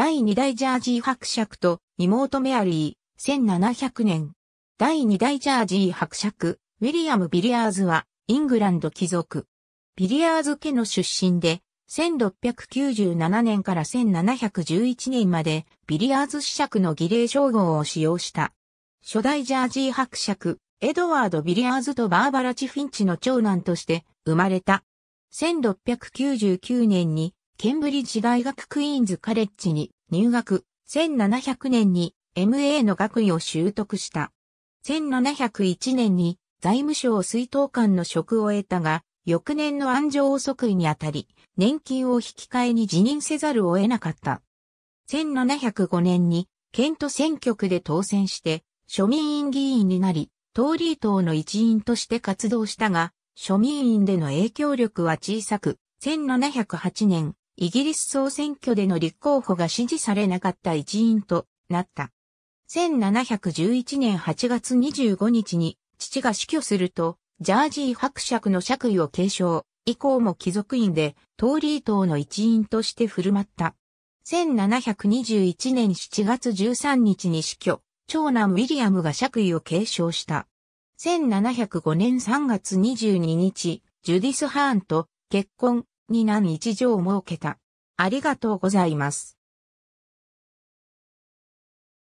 第2代ジャージー伯爵と妹メアリー、1700年。第2代ジャージー伯爵、ウィリアム・ビリアーズは、イングランド貴族。ビリアーズ家の出身で、1697年から1711年まで、ビリアーズ子爵の儀礼称号を使用した。初代ジャージー伯爵、エドワード・ビリアーズとバーバラ・チフィンチの長男として生まれた。1699年にケンブリッジ大学クイーンズカレッジに入学、1700年に MA の学位を習得した。1701年に財務省水道官の職を得たが、翌年の安城即位にあたり、年金を引き換えに辞任せざるを得なかった。1705年に、県都選挙区で当選して、庶民院議員になり、党リー党の一員として活動したが、庶民院での影響力は小さく、1708年、イギリス総選挙での立候補が支持されなかった一員となった。1711年8月25日に父が死去すると、ジャージー伯爵の爵位を継承、以降も貴族院で、トーリー党の一員として振る舞った。1721年7月13日に死去、長男ウィリアムが爵位を継承した。1705年3月22日、ジュディス・ハーンと結婚、に何日条を設けた。ありがとうございます。